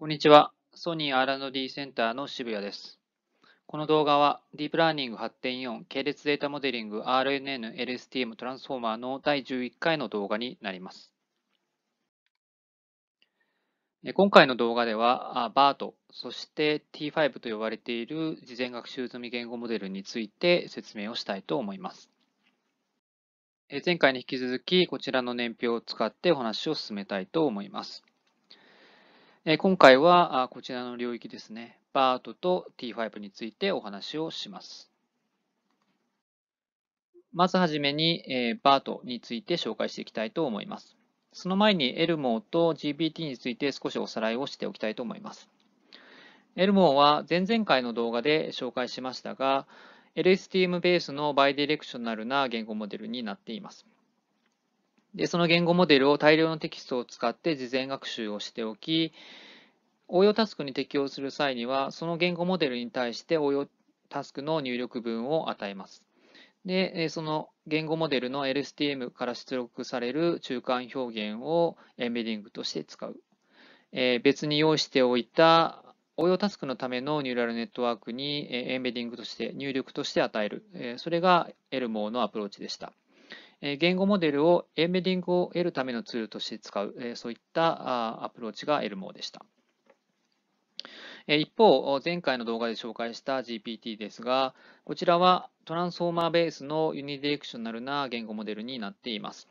こんにちは。ソニー R&D センターの渋谷です。この動画は、ディープラーニング8.4系列データモデリング RNN LSTM トランスフォーマーの第11回の動画になります。今回の動画では、BART、そして T5 と呼ばれている事前学習済み言語モデルについて説明をしたいと思います。前回に引き続き、こちらの年表を使ってお話を進めたいと思います。今回はこちらの領域ですね、BART と T5 についてお話をします。まずはじめに BART について紹介していきたいと思います。その前にエルモーと GPT について少しおさらいをしておきたいと思います。エルモーは前々回の動画で紹介しましたが、LSTM ベースのバイディレクショナルな言語モデルになっています。で、その言語モデルを大量のテキストを使って事前学習をしておき、応用タスクに適用する際には、その言語モデルに対して応用タスクの入力文を与えます。で、その言語モデルの LSTM から出力される中間表現をエンベディングとして使う。え別に用意しておいた応用タスクのためのニューラルネットワークにエンベディングとして入力として与える。それがエルモーのアプローチでした。言語モデルをエンベディングを得るためのツールとして使う、そういったアプローチがエルモでした。一方、前回の動画で紹介した GPT ですが、こちらはトランスフォーマーベースのユニディレクショナルな言語モデルになっています。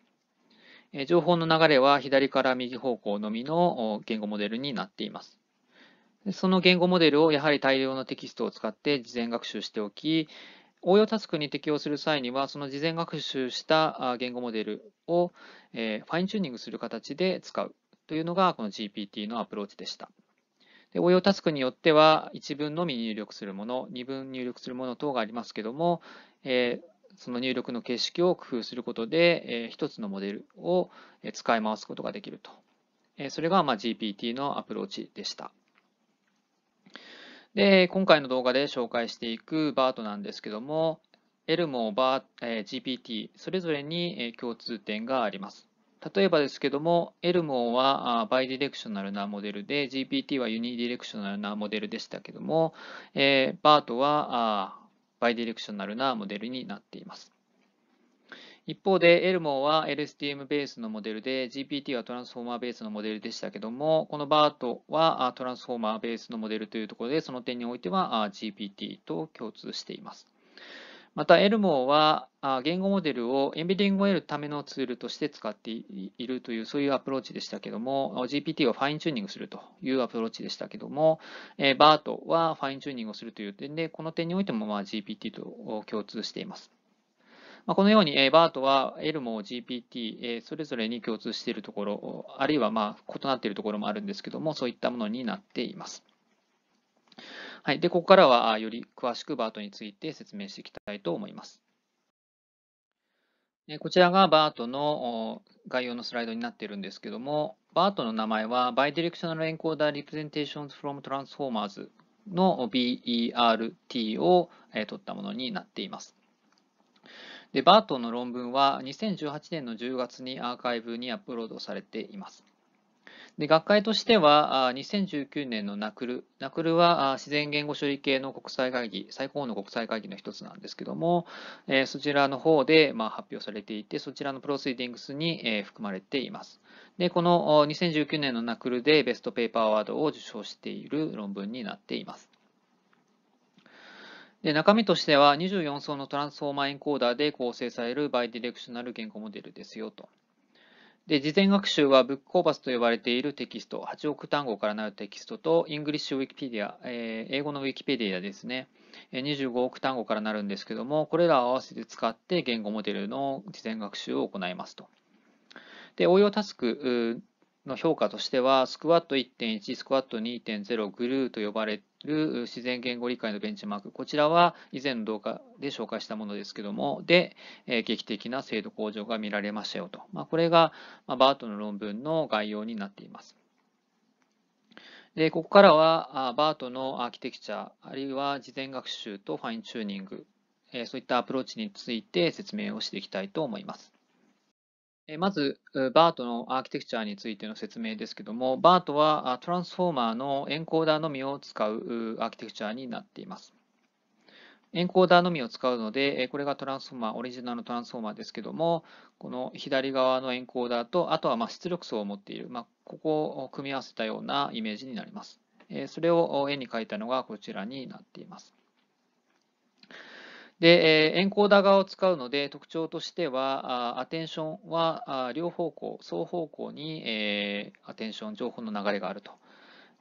情報の流れは左から右方向のみの言語モデルになっています。その言語モデルをやはり大量のテキストを使って事前学習しておき、応用タスクに適用する際には、その事前学習した言語モデルをファインチューニングする形で使うというのが、この GPT のアプローチでした。で応用タスクによっては、1文のみ入力するもの、2文入力するもの等がありますけども、えその入力の形式を工夫することで、え1つのモデルを使い回すことができると。えそれがま GPT のアプローチでした。で、今回の動画で紹介していく BART なんですけども、ELMO、b GPT、それぞれに共通点があります。例えばですけども、ELMO はバイディレクショナルなモデルで、GPT はユニディレクショナルなモデルでしたけども、BART はバイディレクショナルなモデルになっています。一方で、エルモは LSTM ベースのモデルで、GPT はトランスフォーマーベースのモデルでしたけども、このバートはトランスフォーマーベースのモデルというところで、その点においては GPT と共通しています。また、エルモは言語モデルをエンビディングを得るためのツールとして使っているという、そういうアプローチでしたけども、GPT をファインチューニングするというアプローチでしたけども、バートはファインチューニングをするという点で、この点においても GPT と共通しています。まあ、このように、えー、BART は ELMO、GPT、えー、それぞれに共通しているところ、あるいはまあ異なっているところもあるんですけども、そういったものになっています。はい、でここからはより詳しく BART について説明していきたいと思います。こちらが BART の概要のスライドになっているんですけども、BART の名前は Bidirectional Encoder Representations from Transformers の BERT を取ったものになっています。で、バートンの論文は2018年の10月にアーカイブにアップロードされています。で学会としては、2019年のナクル、ナクルは自然言語処理系の国際会議、最高の国際会議の一つなんですけども、そちらの方で発表されていて、そちらのプロスイディングスに含まれています。で、この2019年のナクルでベストペーパーアワードを受賞している論文になっています。で中身としては24層のトランスフォーマーエンコーダーで構成されるバイディレクショナル言語モデルですよと。で事前学習はブックコーバスと呼ばれているテキスト、8億単語からなるテキストと、イングリッシュウィキペディア、英語のウィキペディアですね、25億単語からなるんですけども、これらを合わせて使って言語モデルの事前学習を行いますと。で応用タスクの評価としては、スクワット1.1、スクワット2.0、グルーと呼ばれて、る自然言語理解のベンチマーク。こちらは以前の動画で紹介したものですけども、で、え劇的な精度向上が見られましたよと。まあ、これが、まバートの論文の概要になっています。でここからは、あ、バートのアーキテクチャ、あるいは事前学習とファインチューニング、えそういったアプローチについて説明をしていきたいと思います。まず、バートのアーキテクチャについての説明ですけども、バートはトランスフォーマーのエンコーダーのみを使うアーキテクチャになっています。エンコーダーのみを使うので、これがトランスフォーマー、オリジナルのトランスフォーマーですけども、この左側のエンコーダーと、あとはま出力層を持っている、まここを組み合わせたようなイメージになります。それを絵に描いたのがこちらになっています。で、エンコーダー側を使うので、特徴としては、アテンションは両方向、双方向にアテンション、情報の流れがあると。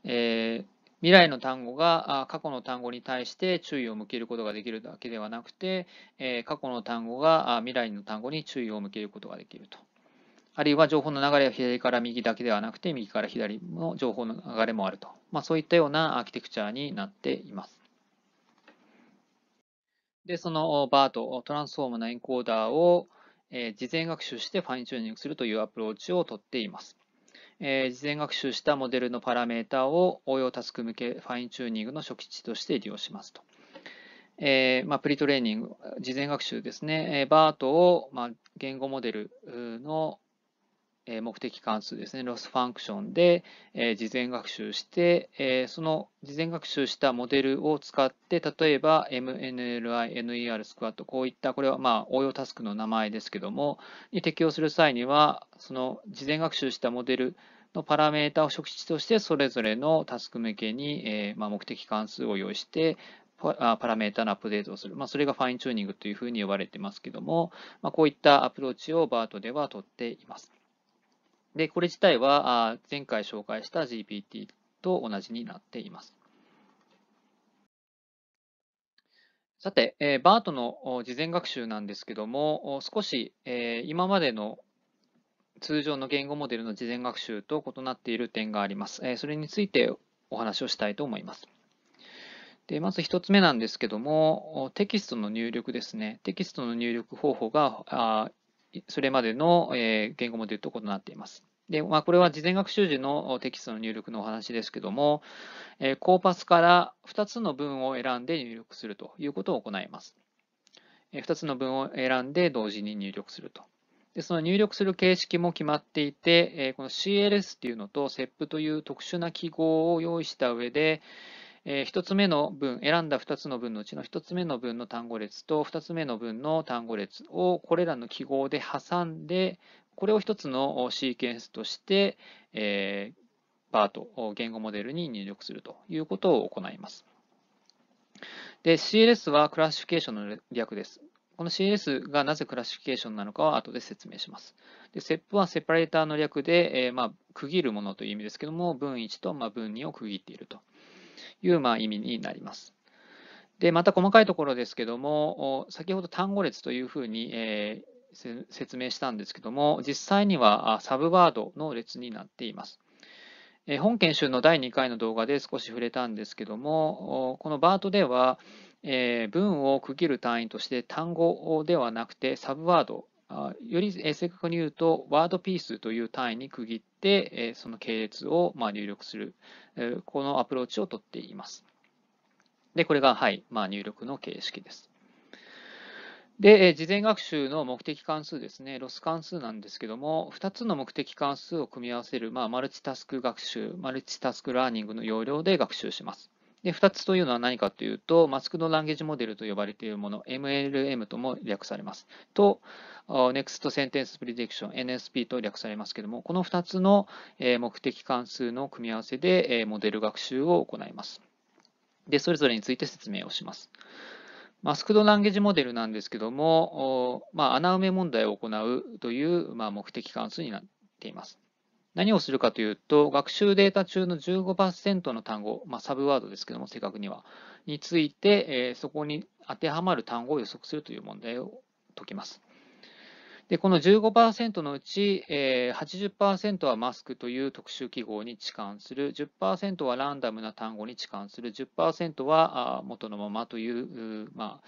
未来の単語が過去の単語に対して注意を向けることができるだけではなくて、過去の単語が未来の単語に注意を向けることができると。あるいは情報の流れは左から右だけではなくて、右から左の情報の流れもあると。まあ、そういったようなアーキテクチャになっています。で、その BART、トランスフォームのエンコーダーを、事前学習してファインチューニングするというアプローチをとっています。事前学習したモデルのパラメータを応用タスク向けファインチューニングの初期値として利用しますと。えーまあ、プリトレーニング、事前学習ですね、バー、BART を、まあ、言語モデルの目的関数ですね、ロスファンクションで事前学習して、その事前学習したモデルを使って、例えば MNLI、NER、スクワット、こういった、これはまあ応用タスクの名前ですけども、に適用する際には、その事前学習したモデルのパラメータを初期値として、それぞれのタスク向けに目的関数を用意して、パラメータのアップデートをする。まあ、それがファインチューニングというふうに呼ばれてますけども、まあ、こういったアプローチを BART では取っています。で、これ自体は前回紹介した GPT と同じになっています。さて、え a バートの事前学習なんですけども、少し、え今までの通常の言語モデルの事前学習と異なっている点があります。えそれについてお話をしたいと思います。でまず1つ目なんですけども、テキストの入力ですね。テキストの入力方法があそれまでの言語モデルと異なっています。で、まあ、これは事前学習時のテキストの入力のお話ですけども、えー、コーパスから2つの文を選んで入力するということを行います。えー、2つの文を選んで同時に入力すると。でその入力する形式も決まっていて、えー、この CLS っていうのと SEP という特殊な記号を用意した上で、えー、1つ目の文、選んだ2つの文のうちの1つ目の文の単語列と2つ目の文の単語列をこれらの記号で挟んでこれを一つのシーケンスとして、えー、パート、言語モデルに入力するということを行います。で、CLS はクラシフィケーションの略です。この CLS がなぜクラシフィケーションなのかは後で説明します。で、SEP はセパレーターの略で、えー、まあ、区切るものという意味ですけども、分1と、まあ、分2を区切っているという、まあ、意味になります。で、また細かいところですけども、先ほど単語列というふうに、えー説明したんですけども、実際にはサブワードの列になっています。本研修の第2回の動画で少し触れたんですけども、このバートでは、文を区切る単位として単語ではなくてサブワード、より正確に言うとワードピースという単位に区切って、その系列を入力する、このアプローチをとっています。で、これが、はい、まあ、入力の形式です。で、事前学習の目的関数ですね、ロス関数なんですけども、2つの目的関数を組み合わせる、まあ、マルチタスク学習、マルチタスクラーニングの要領で学習します。で、2つというのは何かというと、マスクのランゲージモデルと呼ばれているもの、MLM とも略されます。と、Next Sentence Prediction、NSP と略されますけども、この2つの目的関数の組み合わせでモデル学習を行います。で、それぞれについて説明をします。マスクドランゲージモデルなんですけども、まあ、穴埋め問題を行うという、まあ、目的関数になっています。何をするかというと、学習データ中の15%の単語、まあ、サブワードですけども、正確には、について、そこに当てはまる単語を予測するという問題を解きます。でこの15%のうち、えー、80%はマスクという特集記号に置換する、10%はランダムな単語に置換する、10%は元のままという、ま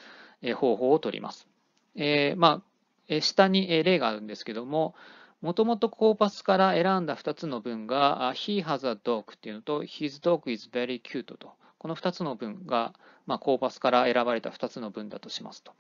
あ、方法をとります。えー、まあ、下に例があるんですけども、もともとコーパスから選んだ2つの文が、He has a dog っていうのと、His dog is very cute と、この2つの文が、まあ、コーパスから選ばれた2つの文だとしますと。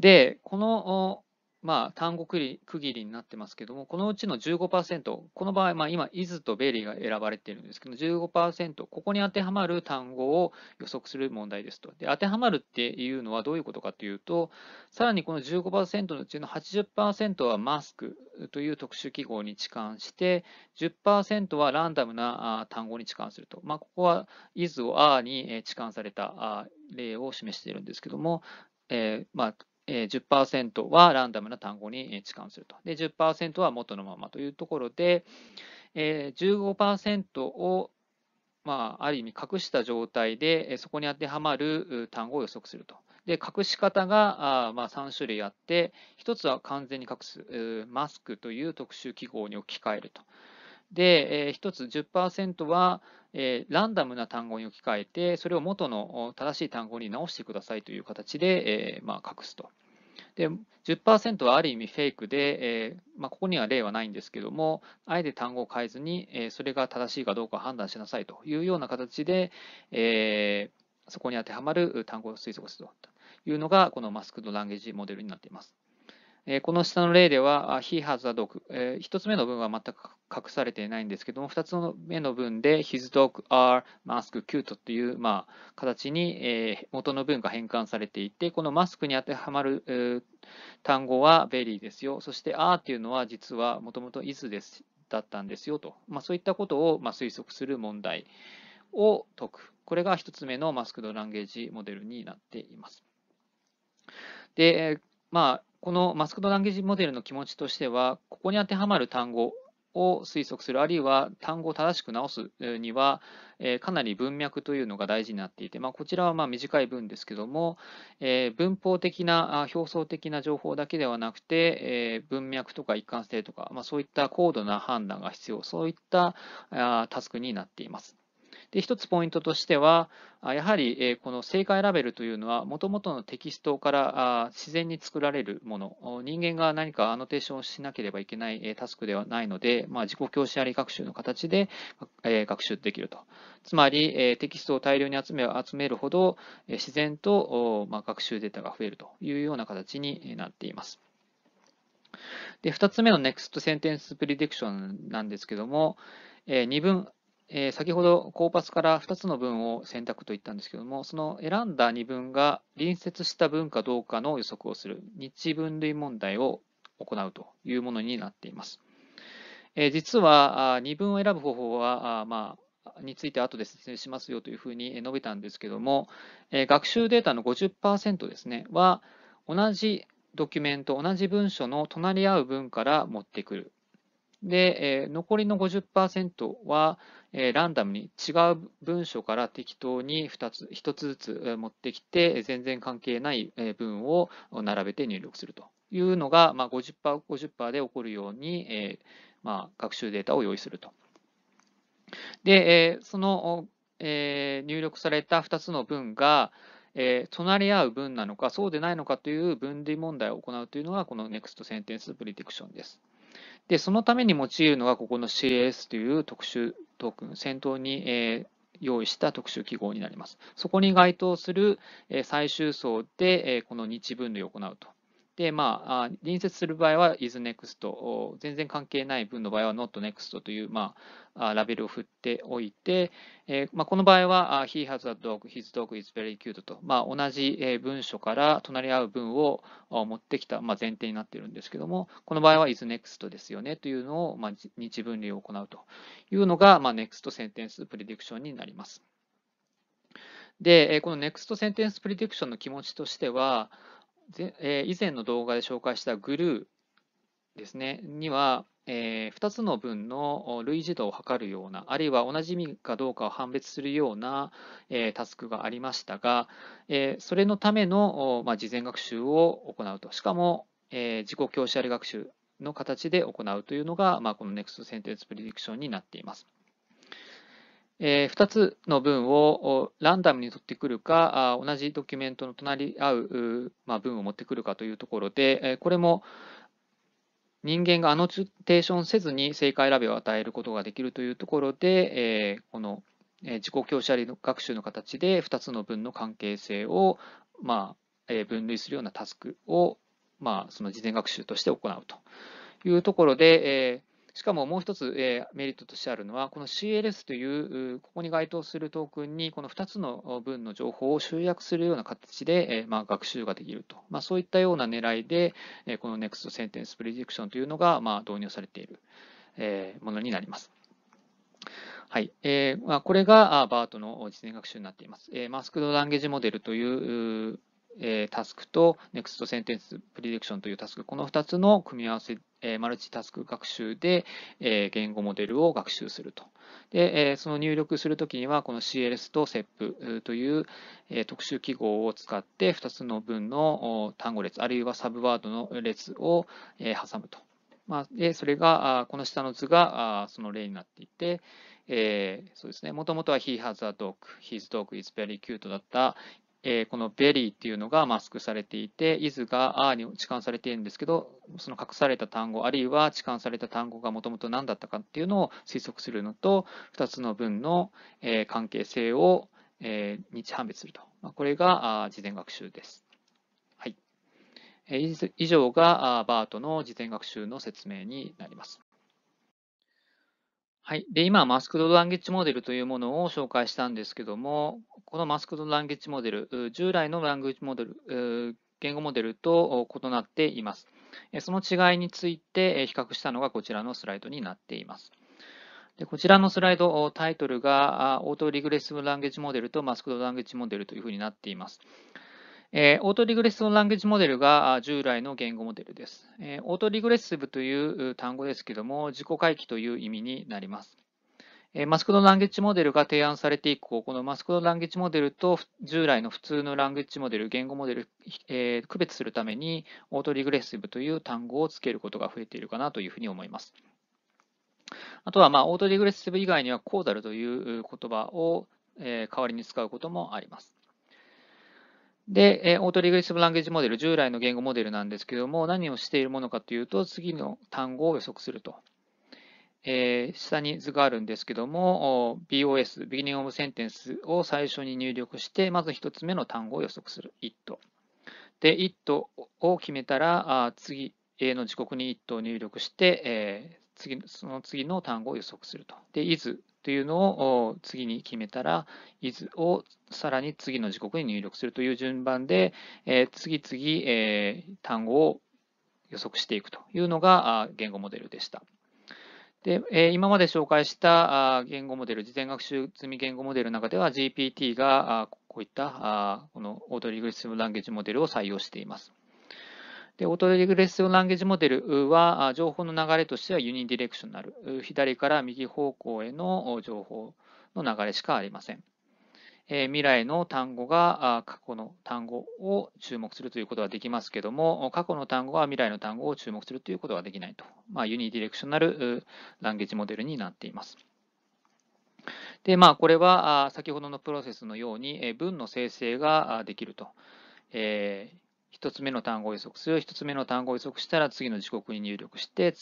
で、この、まあ、単語区切りになってますけども、このうちの15%、この場合、まあ、今、イズとベリーが選ばれているんですけど、15%、ここに当てはまる単語を予測する問題ですと。で、当てはまるっていうのはどういうことかというと、さらにこの15%のうちの80%はマスクという特殊記号に置換して、10%はランダムな単語に置換すると。まあ、ここは、イズを R に置換された例を示しているんですけども、えーまあ、え10%はランダムな単語に置換すると。で、10%は元のままというところで、え15%を、まあ、ある意味隠した状態で、そこに当てはまる単語を予測すると。で、隠し方があまあ3種類あって、1つは完全に隠す、マスクという特殊記号に置き換えると。で、えー、1つ10%は、えー、ランダムな単語に置き換えて、それを元の正しい単語に直してくださいという形で、えー、まあ、隠すと。で10%はある意味フェイクで、えー、まあ、ここには例はないんですけども、あえて単語を変えずに、えそれが正しいかどうか判断しなさいというような形で、えそこに当てはまる単語を推測するというのが、このマスクドランゲージモデルになっています。この下の例では、ヒ e h a ド a 1つ目の文は全く隠されていないんですけども、2つ目の文で His dog are mask cute という、まあ、形に、元の文が変換されていて、このマスクに当てはまる、単語はベリーですよ。そしてあーというのは実はもともと is ですだったんですよと、まあ、そういったことを、ま推測する問題を解く。これが1つ目のマスクドランゲージモデルになっています。で、まあ、このマスクドランゲージモデルの気持ちとしては、ここに当てはまる単語を推測する、あるいは単語を正しく直すには、かなり文脈というのが大事になっていて、まあ、こちらはま短い文ですけども、文法的な、表層的な情報だけではなくて、文脈とか一貫性とか、まあ、そういった高度な判断が必要、そういったタスクになっています。で一つポイントとしては、やはりこの正解ラベルというのは、もともとのテキストから自然に作られるもの、人間が何かアノテーションをしなければいけないタスクではないので、まあ、自己教師あり学習の形で学習できると。つまり、テキストを大量に集め集めるほど、自然と学習データが増えるというような形になっています。で2つ目の Next Sentence p r e d ン c t i o n なんですけども、え二分え先ほどコーパスから2つの文を選択と言ったんですけども、その選んだ2文が隣接した文かどうかの予測をする日分類問題を行うというものになっています。え実は2文を選ぶ方法は、まあ、について後で説明しますよというふうに述べたんですけども、え学習データの50%ですね、は同じドキュメント、同じ文書の隣り合う文から持ってくるで、えー、残りの50%は、えー、ランダムに違う文章から適当に2つ1つずつ持ってきて、全然関係ない文を並べて入力するというのが、まあ50、50%, で起こるように、えーまあ、学習データを用意すると。で、えー、その、えー、入力された2つの文が、えー、隣り合う文なのか、そうでないのかという分類問題を行うというのが、この Next Sentence Prediction です。で、そのために用いるのが、ここの CAS という特殊トークン、先頭に、え用意した特殊記号になります。そこに該当する最終層で、この日分類を行うとで、まあ、隣接する場合は isNext、全然関係ない分の場合は notNext という、まあ、ラベルを振っておいて、えまあ、この場合は he has a dog, his dog is very cute と、まあ、同じ文書から隣り合う文を持ってきた、まあ、前提になっているんですけども、この場合は isNext ですよねというのを、まあ、日分類を行うというのが、まあ、next sentence prediction になります。で、この next sentence prediction の気持ちとしては、ぜえー、以前の動画で紹介したグルーですね、には、えー、2つの分の類似度を測るような、あるいは同じ意味かどうかを判別するような、えー、タスクがありましたが、えー、それのための、まあ、事前学習を行うと。しかも、えー、自己教師あり学習の形で行うというのが、まあ、この Next s e n t e プ c デ Prediction になっています。2つの文をランダムに取ってくるか、同じドキュメントの隣り合う、文を持ってくるかというところで、これも人間がアノテーションせずに正解選びを与えることができるというところで、この自己教師あり学習の形で2つの文の関係性を、分類するようなタスクを、その事前学習として行うというところで、しかももう一つ、えメリットとしてあるのは、この CLS という、ここに該当するトークンに、この2つの文の情報を集約するような形で、えまあ、学習ができると、まあ、そういったような狙いで、えこの Next Sentence Prediction というのが、まあ、導入されている、えものになります。はいえーまあ、これが BART の実践学習になっています。えー、マスクドランゲージモデルというえタスクと Next Sentence Prediction というタスク、この2つの組み合わせ、えマルチタスク学習で、え言語モデルを学習すると。で、えその入力するときには、この CLS と SEP という、え特殊記号を使って、2つの文の単語列、あるいはサブワードの列を、え挟むと。まあ、でそれが、この下の図がその例になっていて、えー、そうですね、もともとは He has a dog, his dog is very cute だったえこのベリーっていうのがマスクされていて、イズがアーに置換されているんですけど、その隠された単語、あるいは置換された単語がもともと何だったかっていうのを推測するのと、2つの文の、え関係性を、え日判別すると。これが事前学習です。はい、以上がバートの事前学習の説明になります。はい。で、今、マスクドランゲッジモデルというものを紹介したんですけども、このマスクドランゲッジモデル、従来のラングジモデル、言語モデルと異なっています。その違いについて比較したのがこちらのスライドになっています。でこちらのスライド、タイトルがオートリグレッシブランゲッジモデルとマスクドランゲッジモデルというふうになっています。えオートリグレッシブランゲージモデルが従来の言語モデルです。えオートリグレッシブという単語ですけども、自己回帰という意味になります。えマスクドランゲージモデルが提案されて以降、このマスクドランゲージモデルと従来の普通のランゲージモデル、言語モデル、えー、区別するために、オートリグレッシブという単語をつけることが増えているかなというふうに思います。あとは、まあ、オートリグレッシブ以外には、コーダルという言葉を、え代わりに使うこともあります。で、オートリグリスブランゲージモデル、従来の言語モデルなんですけども、何をしているものかというと、次の単語を予測すると。えー、下に図があるんですけども、BOS、Beginning of Sentence を最初に入力して、まず1つ目の単語を予測する、it。で、it を決めたら、あ次の時刻に it を入力して、えー、次その次の単語を予測すると。で、is というのを次に決めたら、いずをさらに次の時刻に入力するという順番で、え次々、え単語を予測していくというのが言語モデルでした。で、え今まで紹介した言語モデル、事前学習済み言語モデルの中では GPT がこういったこのオードリー・グリスム・ランゲージモデルを採用しています。で、オートレグレッシブランゲージモデルは、情報の流れとしてはユニディレクショナル、左から右方向への情報の流れしかありません。え未来の単語が過去の単語を注目するということはできますけども、過去の単語は未来の単語を注目するということはできないと、まあ、ユニディレクショナルランゲージモデルになっています。で、まあ、これは先ほどのプロセスのように文の生成ができると。えー1つ目の単語を予測する、1つ目の単語を予測したら次の時刻に入力して、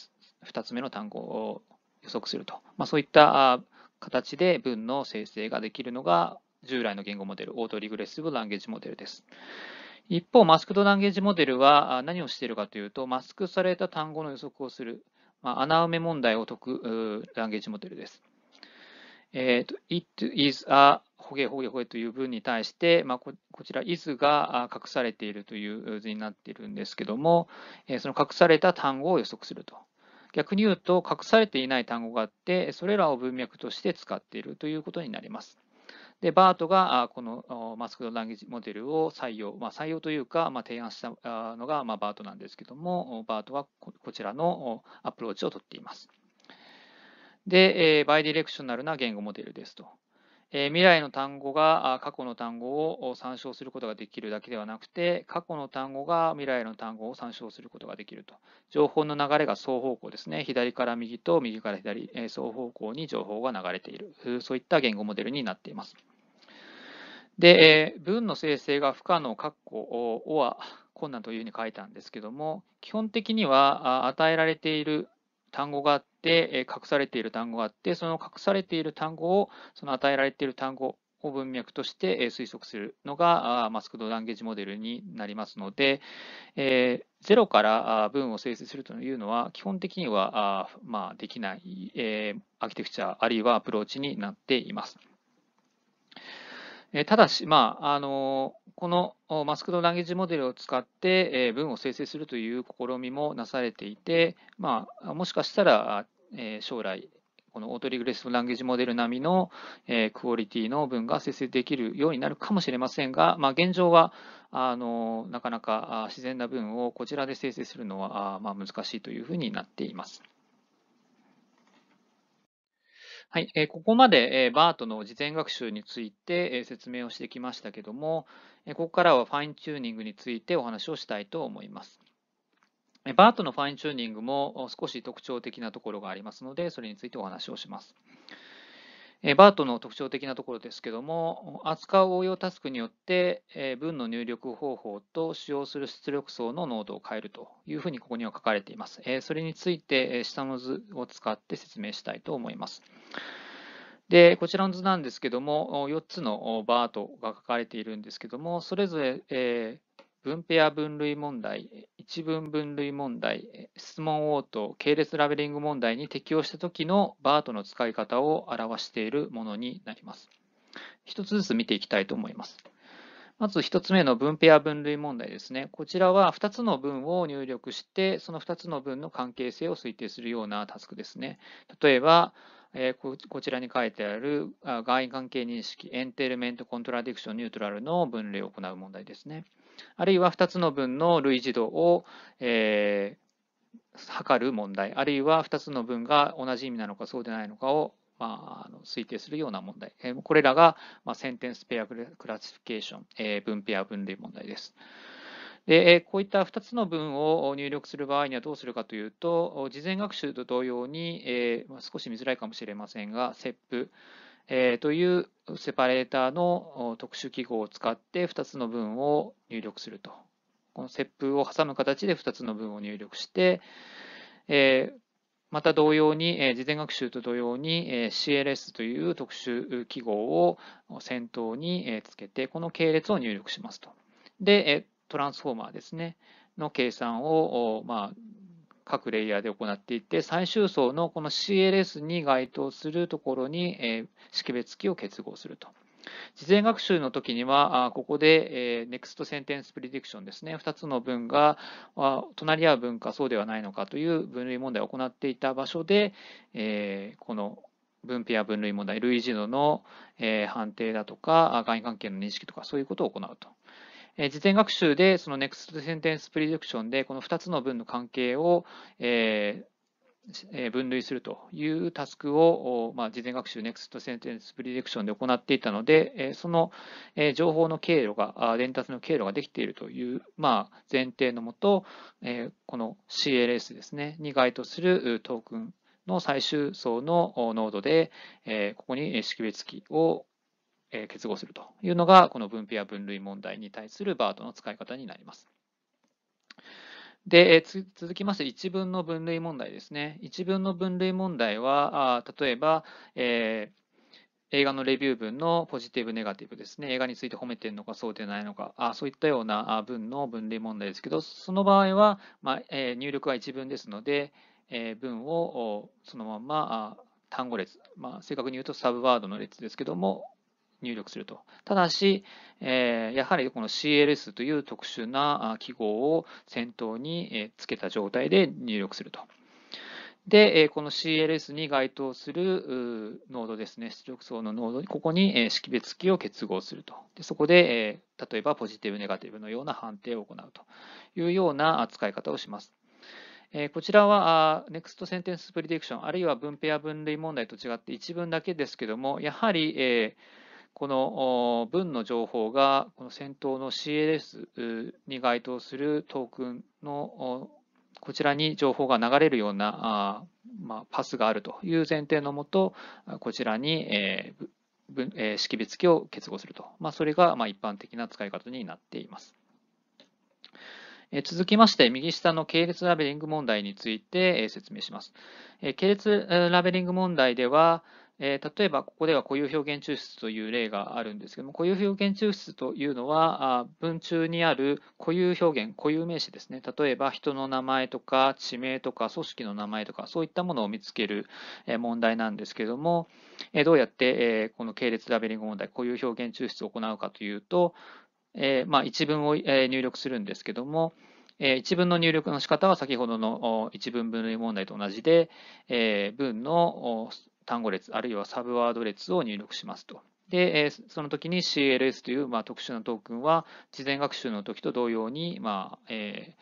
2つ目の単語を予測すると。まあ、そういった形で文の生成ができるのが従来の言語モデル、オートリグレッシブランゲージモデルです。一方、マスクドランゲージモデルは何をしているかというと、マスクされた単語の予測をする、まあ、穴埋め問題を解くランゲージモデルです。えーと、it is a ほげほげほげという文に対して、まあ、こちら is が隠されているという図になっているんですけども、その隠された単語を予測すると。逆に言うと、隠されていない単語があって、それらを文脈として使っているということになります。で、バートがこのマスクドランゲージモデルを採用、まあ、採用というか、まあ、提案したのが、まバートなんですけども、バートはこちらのアプローチをとっています。で、えー、バイディレクショナルな言語モデルですと。えー、未来の単語が過去の単語を参照することができるだけではなくて、過去の単語が未来の単語を参照することができると。情報の流れが双方向ですね。左から右と右から左、えー、双方向に情報が流れている。そういった言語モデルになっています。で、えー、文の生成が不可能、括弧、をは困難というふうに書いたんですけども、基本的には与えられている単語がで隠されている単語があって、その隠されている単語を、その与えられている単語を文脈として推測するのがマスクドランゲージモデルになりますので、0から文を生成するというのは基本的にはまあ、できない、アーキテクチャあるいはアプローチになっています。ただし、まああのこのマスクドランゲージモデルを使って、え文を生成するという試みもなされていて、まあ、もしかしたら、え将来、このオートリグレスシランゲージモデル並みの、えクオリティの文が生成できるようになるかもしれませんが、まあ、現状はあのなかなか自然な文をこちらで生成するのは、まあ、難しいというふうになっています。はい、えここまで、え BART の事前学習について、え説明をしてきましたけども、えここからはファインチューニングについてお話をしたいと思います。バートのファインチューニングも少し特徴的なところがありますので、それについてお話をします。バートの特徴的なところですけども、扱う応用タスクによって文の入力方法と使用する出力層の濃度を変えるというふうにここには書かれています。それについて下の図を使って説明したいと思います。で、こちらの図なんですけども、4つのバートが書かれているんですけども、それぞれ分ペア分類問題、一文分類問題、質問応答、系列ラベリング問題に適用した時のバートの使い方を表しているものになります。一つずつ見ていきたいと思います。まず1つ目の分ペア分類問題ですね。こちらは2つの文を入力して、その2つの文の関係性を推定するようなタスクですね。例えば、えー、こちらに書いてある外因関係認識、エンテルメント・コントラディクション・ニュートラルの分類を行う問題ですね。あるいは2つの文の類似度を、えー、測る問題、あるいは2つの文が同じ意味なのかそうでないのかをまあ、あの推定するような問題。これらが、まあ、センテンスペアクラスフィケーション、えー、分ペア分類問題です。でこういった2つの文を入力する場合にはどうするかというと、事前学習と同様に、え少し見づらいかもしれませんが、SEP、えというセパレーターの特殊記号を使って2つの文を入力すると。この SEP を挟む形で2つの文を入力して、えまた同様に、え事前学習と同様に、え CLS という特殊記号を先頭に、えつけて、この系列を入力しますと。で、トランスフォーマーですね、の計算を、まあ、各レイヤーで行っていって、最終層のこの CLS に該当するところに、え識別器を結合すると。事前学習の時には、ここで Next Sentence Prediction ですね、2つの文が隣り合う文かそうではないのかという分類問題を行っていた場所で、この分配や分類問題、類似度の判定だとか、外因関係の認識とか、そういうことを行うと。事前学習でその Next Sentence Prediction でこの2つの文の関係を、分類するというタスクを、事前学習 Next Sentence Prediction で行っていたので、その情報の経路が、伝達の経路ができているという、前提のもと、この CLS ですね、に該当するトークンの最終層のノードで、ここに識別器を結合するというのが、この分布や分類問題に対するバードの使い方になります。で、続きまして、一文の分類問題ですね。一文の分類問題は、例えば、えー映画のレビュー文のポジティブ、ネガティブですね。映画について褒めてるのか、そうでないのか、あそういったような文の分類問題ですけど、その場合は、まあえ入力は一文ですので、え文をそのまま単語列、まあ、正確に言うとサブワードの列ですけども、入力すると。ただし、えやはりこの CLS という特殊な記号を先頭につけた状態で入力すると。で、この CLS に該当するノードですね、出力層のノードに、ここに識別器を結合すると。でそこで、例えばポジティブ、ネガティブのような判定を行うというような扱い方をします。こちらは Next Sentence Prediction、あるいは分ペア分類問題と違って一文だけですけども、やはり、えーこの文の情報がこの先頭の CLS に該当するトークンのこちらに情報が流れるようなまパスがあるという前提のもと、こちらに、え識別機を結合すると。まそれがま一般的な使い方になっています。続きまして、右下の系列ラベリング問題について説明します。系列ラベリング問題では、えー、例えば、ここでは固有表現抽出という例があるんですけども、固有表現抽出というのは、あ文中にある固有表現、固有名詞ですね。例えば、人の名前とか、地名とか、組織の名前とか、そういったものを見つける問題なんですけども、えどうやって、えこの系列ラベリング問題、固有表現抽出を行うかというと、えまあ、一文を入力するんですけども、一文の入力の仕方は先ほどの一文分類問題と同じで、文の単語列、あるいはサブワード列を入力しますと。で、その時に CLS という、まあ、特殊なトークンは、事前学習の時と同様に、まあえ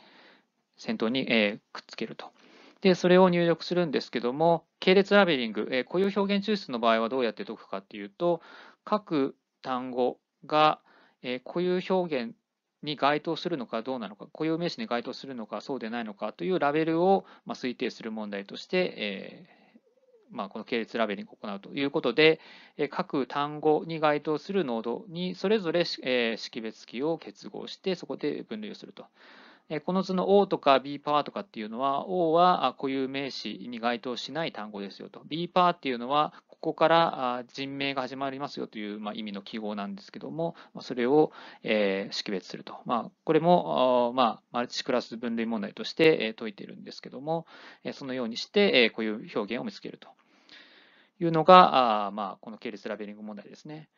ー、先頭に、えくっつけると。で、それを入力するんですけども、系列ラベリング、え固有表現抽出の場合はどうやって解くかっていうと、各単語が、え固有表現に該当するのかどうなのか、固有名詞に該当するのかそうでないのかというラベルを、ま推定する問題として、えまあ、この系列ラベリングを行うということで、各単語に該当するノードにそれぞれ識別器を結合して、そこで分類をすると。この図の O とか B パーとかっていうのは、O は固有名詞に該当しない単語ですよと。B パーっていうのは、ここから人名が始まりますよという意味の記号なんですけども、それを識別すると。まあ、これもまあマルチクラス分類問題として解いているんですけども、そのようにして固有表現を見つけるというのが、まあ、この系列ラベリング問題ですね。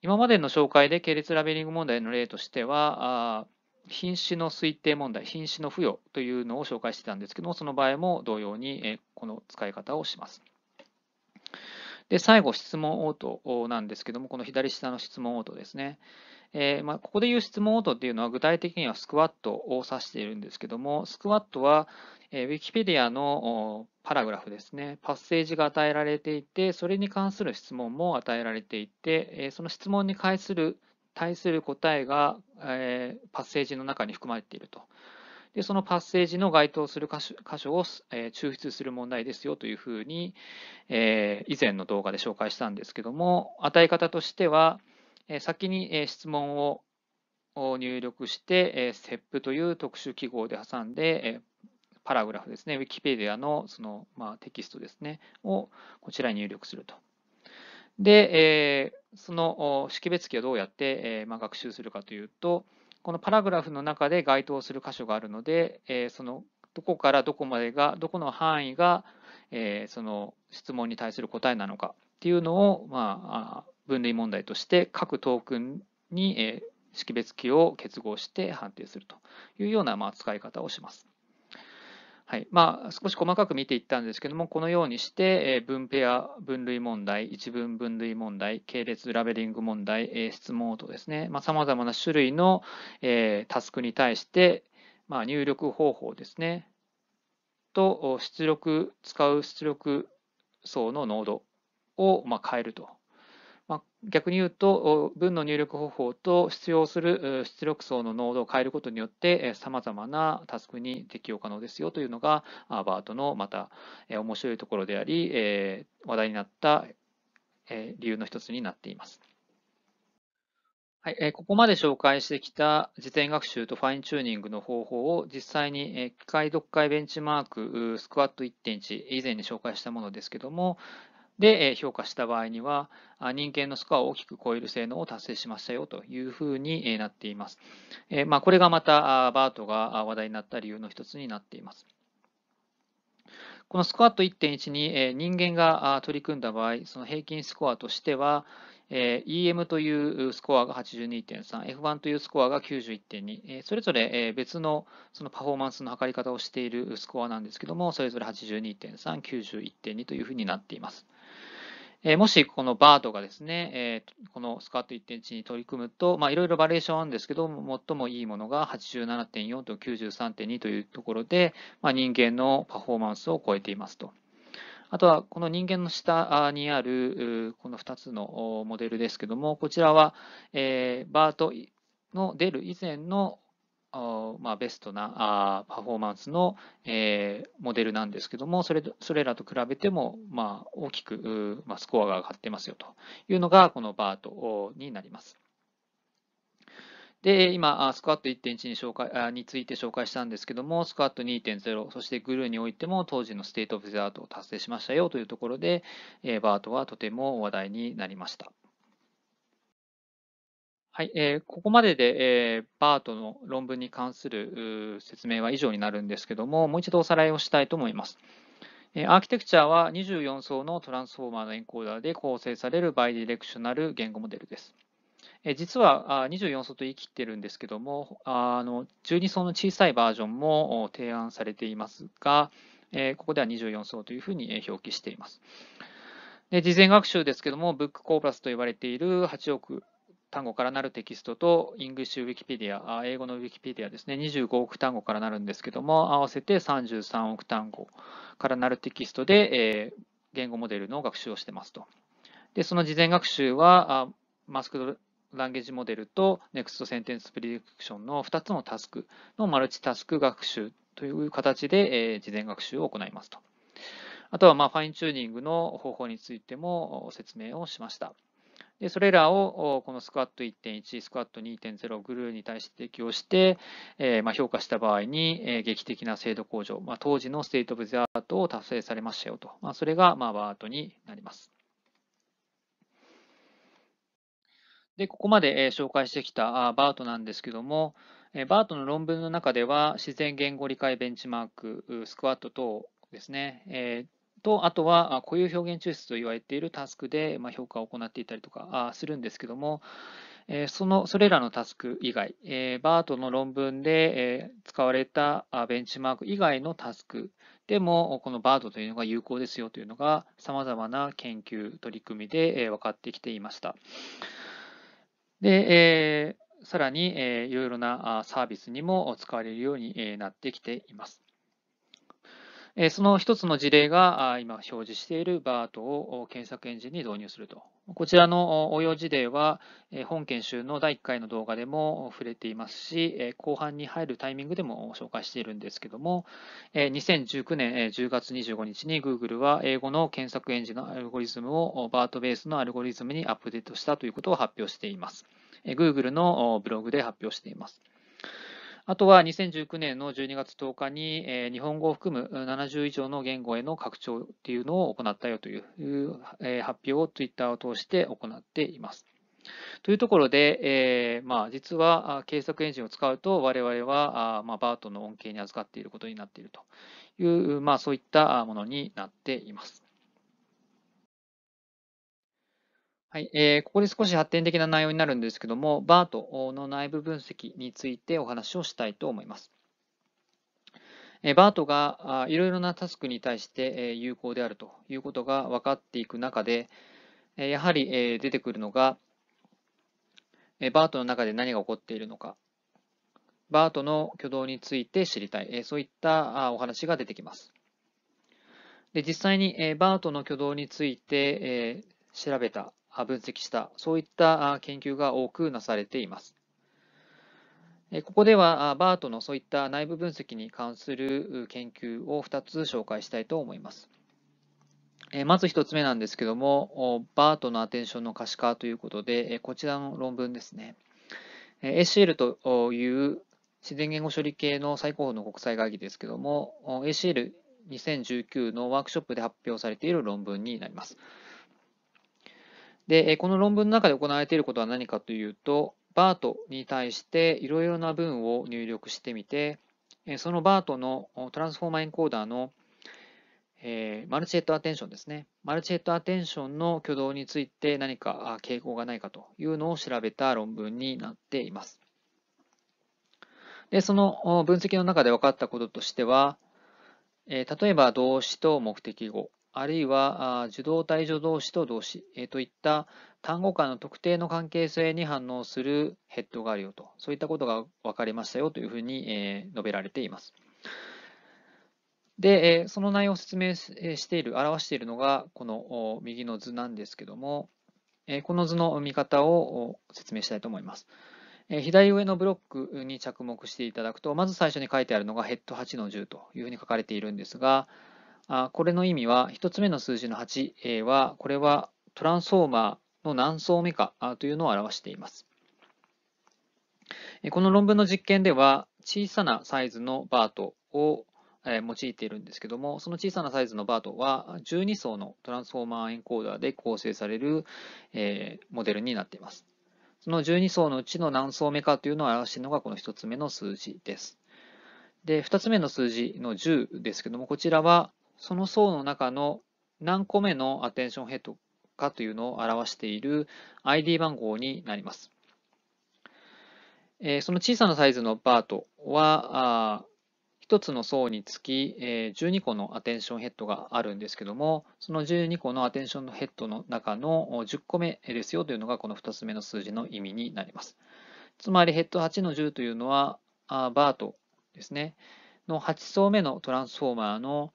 今までの紹介で系列ラベリング問題の例としては、品種の推定問題、品種の付与というのを紹介してたんですけども、その場合も同様にこの使い方をします。で最後、質問応答なんですけども、この左下の質問応答ですね。えー、まあ、ここで言う質問応答っていうのは、具体的にはスクワットを指しているんですけども、スクワットは、えー、Wikipedia のパラグラフですね、パッセージが与えられていて、それに関する質問も与えられていて、えー、その質問に対する対する答えが、えー、パッセージの中に含まれていると。でそのパッセージの該当する箇所を、え抽出する問題ですよというふうに、えー、以前の動画で紹介したんですけども、与え方としては、え先に、え質問を入力して、えー、スップという特殊記号で挟んで、えパラグラフですね、Wikipedia のその、まあ、テキストですね、をこちらに入力すると。で、えー、その識別器をどうやって、えーまあ、学習するかというと、このパラグラフの中で該当する箇所があるので、えー、そのどこからどこまでが、どこの範囲が、えー、その質問に対する答えなのかっていうのを、まあ、分類問題として各トークンに、えー、識別器を結合して判定するというような、まあ、使い方をします。はい。まあ、少し細かく見ていったんですけども、このようにして、え分ペア分類問題、一分分類問題、系列ラベリング問題、え質問等ですね、まあ、様々な種類の、えタスクに対して、まあ、入力方法ですね、と出力、使う出力層の濃度を、ま変えるとまあ、逆に言うと、文の入力方法と必要する出力層の濃度を変えることによって、さまざまなタスクに適用可能ですよというのが、バートのまた面白いところであり、話題になった理由の一つになっています。はい、ここまで紹介してきた事前学習とファインチューニングの方法を実際に機械読解ベンチマークスクワット1.1以前に紹介したものですけどもで評価した場合には、人間のスコアを大きく超える性能を達成しましたよというふうになっています。まあ、これがまたバートが話題になった理由の一つになっています。このスコアと1.1に人間が取り組んだ場合、その平均スコアとしては、EM というスコアが82.3、F1 というスコアが91.2、それぞれ別のそのパフォーマンスの測り方をしているスコアなんですけども、それぞれ82.3、91.2というふうになっています。えもしこのバードがですね、えこのスカート1.1に取り組むと、いろいろバリエーションあるんですけど、最もいいものが87.4と93.2というところで、まあ、人間のパフォーマンスを超えていますと。あとはこの人間の下にあるこの2つのモデルですけども、こちらは、えバートの出る以前のまあ、ベストなパフォーマンスの、えー、モデルなんですけども、それそれらと比べても、まあ、大きく、まあ、スコアが上がってますよというのが、このバートになります。で、今、スクワット1.1に紹介について紹介したんですけども、スクワット2.0、そしてグルーにおいても当時のステートオブザアートを達成しましたよというところで、バートはとても話題になりました。はい、えー、ここまでで、えー、バートの論文に関する説明は以上になるんですけども、もう一度おさらいをしたいと思います。えー、アーキテクチャは24層のトランスフォーマーのエンコーダーで構成されるバイディレクショナル言語モデルです。えー、実はあ24層と言い切ってるんですけどもあの、12層の小さいバージョンも提案されていますが、えー、ここでは24層というふうに表記しています。で事前学習ですけども、ブックコーパスと言われている8億単語からなるテキストと、イングリッシュウィキペディア、英語のウィキペディアですね、25億単語からなるんですけども、合わせて33億単語からなるテキストで、えー、言語モデルの学習をしてますと。で、その事前学習は、マスクドランゲージモデルと Next Sentence Prediction の2つのタスクのマルチタスク学習という形で、えー、事前学習を行いますと。あとは、まあ、ファインチューニングの方法についても説明をしました。でそれらをこのスクワット1.1、スクワット2.0グルーに対して適用して、えー、まあ評価した場合に、えー、劇的な精度向上、まあ、当時のステート・オブ・ザ・アートを達成されましたよと、まあ、それがまあバートになります。で、ここまで紹介してきたバートなんですけども、バートの論文の中では、自然言語理解ベンチマーク、スクワット等ですね、と、あとは固有表現抽出と言われているタスクで評価を行っていたりとかするんですけども、そのそれらのタスク以外、バートの論文で使われたベンチマーク以外のタスクでも、このバートというのが有効ですよというのが、さまざまな研究、取り組みで分かってきていました。でさらに、いろいろなサービスにも使われるようになってきています。その一つの事例が今表示している BART を検索エンジンに導入すると。こちらの応用事例は本研修の第1回の動画でも触れていますし、後半に入るタイミングでも紹介しているんですけども、2019年10月25日に Google は英語の検索エンジンのアルゴリズムを BART ベースのアルゴリズムにアップデートしたということを発表しています。Google のブログで発表しています。あとは2019年の12月10日に、えー、日本語を含む70以上の言語への拡張っていうのを行ったよという、えー、発表を Twitter を通して行っています。というところで、えーまあ、実は検索エンジンを使うと、我々はあ、まあ、バートの恩恵に預かっていることになっているという、まあ、そういったものになっています。はいえー、ここで少し発展的な内容になるんですけども、バートの内部分析についてお話をしたいと思います。えー、バートがいろいろなタスクに対して有効であるということが分かっていく中で、やはり出てくるのが、バートの中で何が起こっているのか、バートの挙動について知りたい、そういったお話が出てきます。で実際にバートの挙動について調べた分析した、そういった研究が多くなされています。ここでは、バートのそういった内部分析に関する研究を2つ紹介したいと思います。まず1つ目なんですけども、バートのアテンションの可視化ということで、こちらの論文ですね。ACL という自然言語処理系の最高峰の国際会議ですけども、ACL2019 のワークショップで発表されている論文になります。で、この論文の中で行われていることは何かというと、バートに対していろいろな文を入力してみて、そのバートのトランスフォーマーエンコーダーの、えー、マルチヘッドアテンションですね。マルチヘッドアテンションの挙動について何か傾向がないかというのを調べた論文になっています。で、その分析の中で分かったこととしては、えー、例えば動詞と目的語、あるいは受動対助動詞と動詞、えといった単語間の特定の関係性に反応するヘッドがあるよと、そういったことが分かりましたよというふうに、え述べられています。で、えその内容を説明している、表しているのが、この右の図なんですけども、えこの図の見方を説明したいと思います。え左上のブロックに着目していただくと、まず最初に書いてあるのがヘッド8の10というふうに書かれているんですが、あこれの意味は、1つ目の数字の8、a は、これはトランスフォーマーの何層目かというのを表しています。この論文の実験では、小さなサイズのバートを用いているんですけども、その小さなサイズのバートは12層のトランスフォーマーエンコーダーで構成される、えモデルになっています。その12層のうちの何層目かというのを表しているのがこの1つ目の数字です。で、2つ目の数字の10ですけども、こちらはその層の中の何個目のアテンションヘッドかというのを表している ID 番号になります。えその小さなサイズのバートは、1つの層につき、え12個のアテンションヘッドがあるんですけども、その12個のアテンションヘッドの中の10個目ですよというのがこの2つ目の数字の意味になります。つまりヘッド8の10というのは、あバートですね、の8層目のトランスフォーマーの、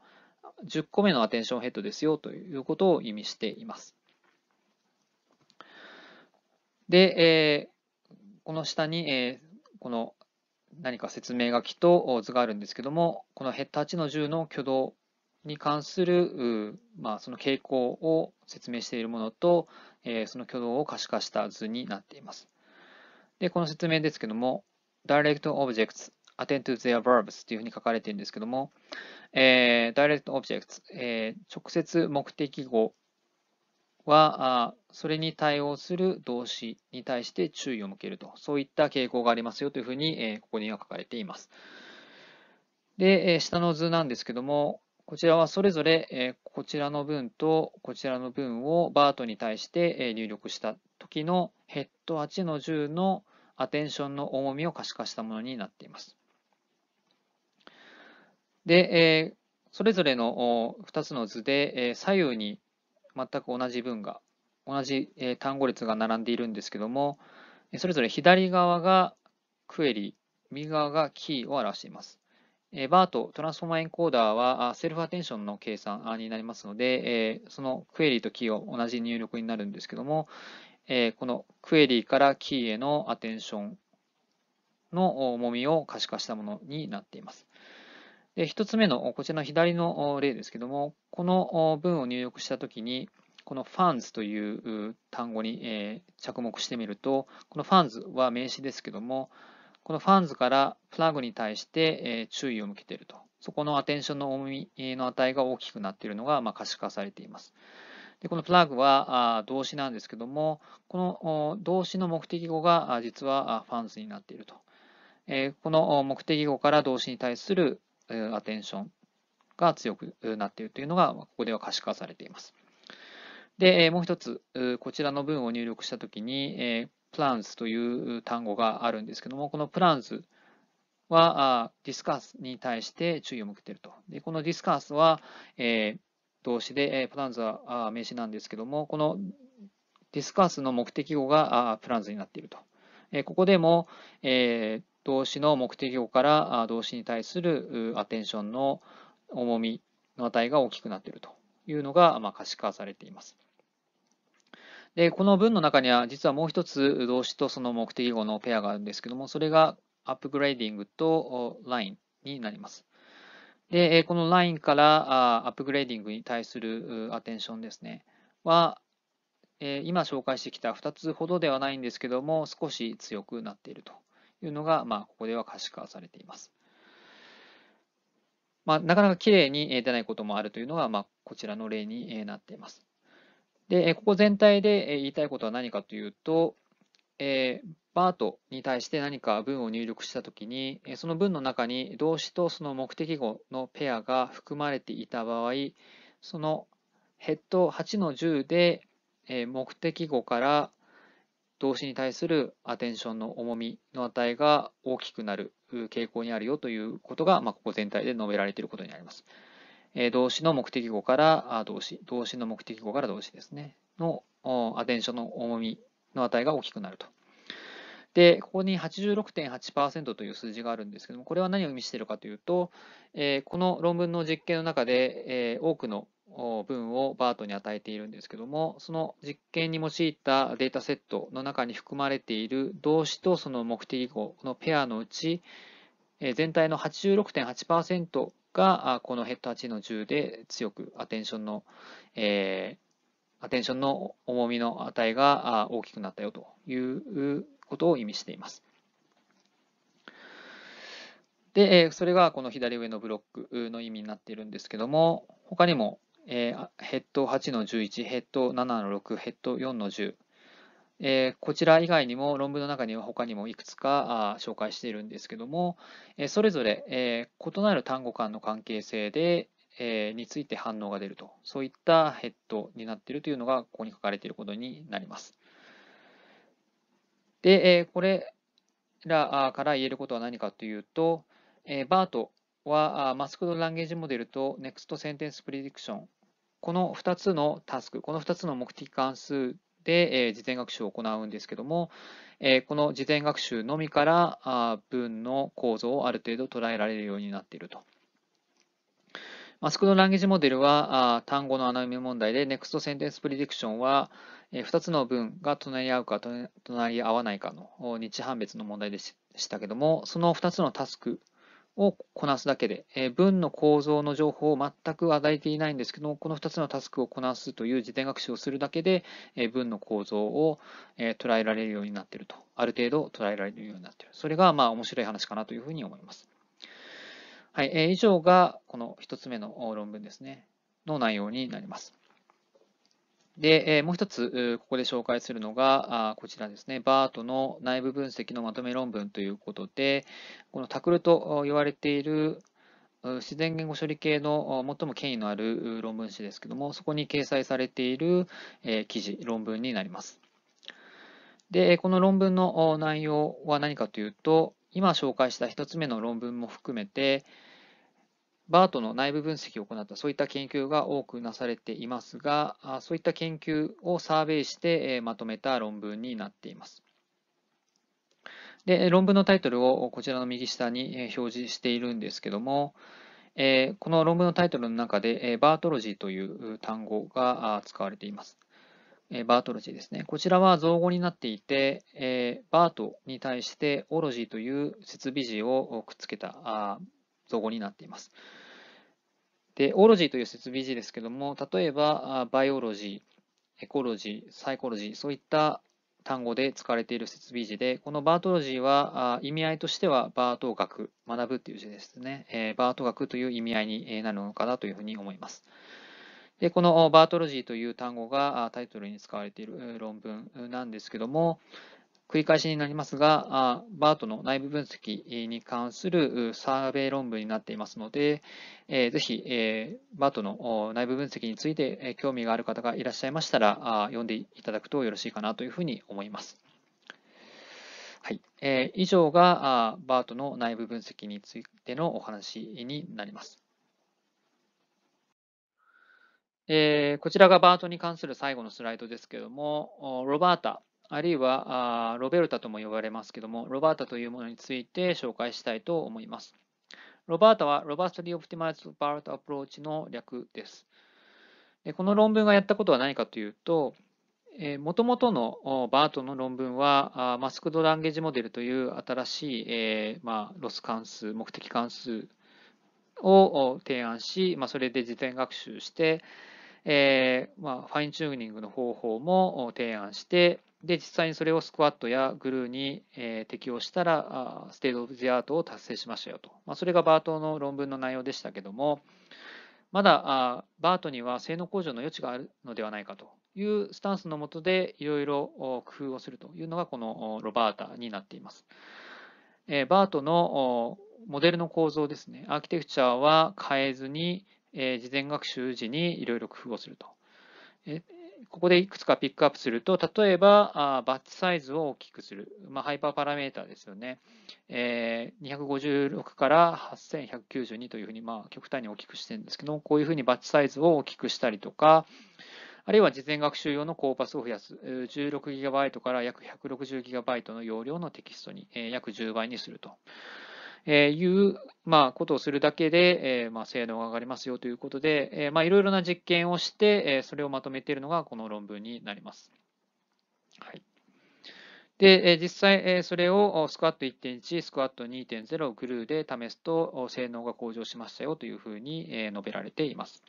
10個目のアテンションヘッドですよということを意味しています。で、えー、この下に、えー、この何か説明書きと図があるんですけども、このヘッド8の10の挙動に関する、まあ、その傾向を説明しているものと、えー、その挙動を可視化した図になっています。で、この説明ですけども、Direct Objects attend to their verbs というふうに書かれているんですけども、えー、direct objects、えー、直接目的語はあそれに対応する動詞に対して注意を向けると、そういった傾向がありますよというふうに、えー、ここには書かれています。で、えー、下の図なんですけども、こちらはそれぞれ、えー、こちらの文とこちらの文をバートに対して、えー、入力した時のヘッド8の10のアテンションの重みを可視化したものになっています。で、えそれぞれの2つの図で、え左右に全く同じ文が、同じ、え単語列が並んでいるんですけども、それぞれ左側がクエリ、右側がキーを表しています。バーとトランスフォーマーエンコーダーはセルフアテンションの計算になりますので、そのクエリとキーを同じ入力になるんですけども、このクエリからキーへのアテンションの重みを可視化したものになっています。で1つ目のこちらの左の例ですけども、この文を入力したときに、この f ァ n ズという単語に着目してみると、このファンズは名詞ですけども、このファンズからプラグに対して注意を向けていると。そこのアテンションの重みの値が大きくなっているのが可視化されています。でこのプラグは動詞なんですけども、この動詞の目的語が実はファンズになっていると。この目的語から動詞に対するアテンションが強くなっているというのが、ここでは可視化されています。で、もう一つ、こちらの文を入力したときに、プランズという単語があるんですけども、このプランズはディスカスに対して注意を向けていると。で、このディスカスは、え動詞で、プランズは名詞なんですけども、このディスカスの目的語がプランズになっていると。ここでも、え動詞の目的語から動詞に対するアテンションの重みの値が大きくなっているというのが、まあ、可視化されています。で、この文の中には実はもう一つ動詞とその目的語のペアがあるんですけども、それがアップグレーディングとラインになります。で、このラインからアップグレーディングに対するアテンションですね、は、今紹介してきた2つほどではないんですけども、少し強くなっていると。というのが、まあ、ここでは可視化されています。まあ、なかなか綺麗に出ないこともあるというのが、まあ、こちらの例になっています。で、ここ全体で言いたいことは何かというと、えー、バートに対して何か文を入力したときに、その文の中に動詞とその目的語のペアが含まれていた場合、そのヘッド8の10で目的語から動詞に対するアテンションの重みの値が大きくなる傾向にあるよということが、まあ、ここ全体で述べられていることになります。えー、動詞の目的語から動詞、動詞の目的語から動詞ですね、のアテンションの重みの値が大きくなると。で、ここに86.8%という数字があるんですけども、これは何を意味しているかというと、えー、この論文の実験の中で、えー、多くの文をバートに与えているんですけども、その実験に用いたデータセットの中に含まれている動詞とその目的語のペアのうち、全体の86.8%がこのヘッド8の10で強くアテンションの、えー、アテンションの重みの値が大きくなったよということを意味しています。で、それがこの左上のブロックの意味になっているんですけども、他にもえー、ヘッド8の11、ヘッド7の6、ヘッド4の10、えー、こちら以外にも論文の中には他にもいくつか紹介しているんですけども、えー、それぞれ、えー、異なる単語間の関係性で、えー、について反応が出ると、そういったヘッドになっているというのがここに書かれていることになります。で、えー、これらから言えることは何かというと、えー、バートは、マスクドランゲージモデルと Next Sentence Prediction この2つのタスク、この2つの目的関数で、えー、事前学習を行うんですけども、えー、この事前学習のみからあ文の構造をある程度捉えられるようになっていると。マスクドランゲージモデルはあ単語の穴埋め問題で、Next Sentence Prediction は、えー、2つの文が隣り合うか隣り合わないかの日判別の問題でしたけども、その2つのタスクをこなすだけで、えー、文の構造の情報を全く与えていないんですけども、この2つのタスクをこなすという自転学習をするだけで、えー、文の構造を、えー、捉えられるようになっていると、ある程度捉えられるようになっている。それがまあ面白い話かなというふうに思います。はい、えー、以上がこの1つ目の論文ですね、の内容になります。で、えもう一つ、ここで紹介するのが、こちらですね、バートの内部分析のまとめ論文ということで、このタクルと言われている自然言語処理系の最も権威のある論文誌ですけども、そこに掲載されている記事、論文になります。で、この論文の内容は何かというと、今紹介した1つ目の論文も含めて、バートの内部分析を行ったそういった研究が多くなされていますが、そういった研究をサーベイしてまとめた論文になっています。で論文のタイトルをこちらの右下に表示しているんですけども、えこの論文のタイトルの中で、えバートロジーという単語が使われています。えバートロジーですね。こちらは造語になっていて、えバートに対してオロジーという設備字をくっつけた造語になっています。で、オロジーという設備字ですけども、例えば、バイオロジー、エコロジー、サイコロジー、そういった単語で使われている設備字で、このバートロジーは意味合いとしてはバート学、学ぶという字ですね、えバート学という意味合いになるのかなというふうに思います。でこのバートロジーという単語がタイトルに使われている論文なんですけども、繰り返しになりますが、BART の内部分析に関するサーベイ論文になっていますので、ぜひ BART の内部分析について興味がある方がいらっしゃいましたら、読んでいただくとよろしいかなというふうに思います。はい、以上が BART の内部分析についてのお話になります。こちらが BART に関する最後のスライドですけれども、ロバータあるいはロベルタとも呼ばれますけども、ロバータというものについて紹介したいと思います。ロバータは Robustly Optimized BART Approach の略です。この論文がやったことは何かというと、もともとのバートの論文は、マスクドランゲージモデルという新しい、えー、まあ、ロス関数、目的関数を提案し、まあ、それで事前学習して、えー、まあ、ファインチューニングの方法も提案して、で、実際にそれをスクワットやグルーに、えー、適用したら、ステート・オブ・ジ・アートを達成しましたよと。まあ、それがバートの論文の内容でしたけども、まだあバートには性能向上の余地があるのではないかというスタンスのもとで、いろいろ工夫をするというのが、このロバータになっています。えー、バートのモデルの構造ですね、アーキテクチャは変えずに、えー、事前学習時にいろいろ工夫をすると。えここでいくつかピックアップすると、例えばあバッチサイズを大きくする、まあ、ハイパーパラメータですよね、えー、256から8192というふうに、まあ、極端に大きくしてるんですけどこういうふうにバッチサイズを大きくしたりとか、あるいは事前学習用のコーパスを増やす、16GB から約 160GB の容量のテキストに約10倍にすると。えいう、まあ、ことをするだけで、えまあ、性能が上がりますよということで、えまあ、いろいろな実験をして、えそれをまとめているのがこの論文になります。はい、で、実際、それをスクワット1.1、スクワット2.0をグルーで試すと、性能が向上しましたよというふうに述べられています。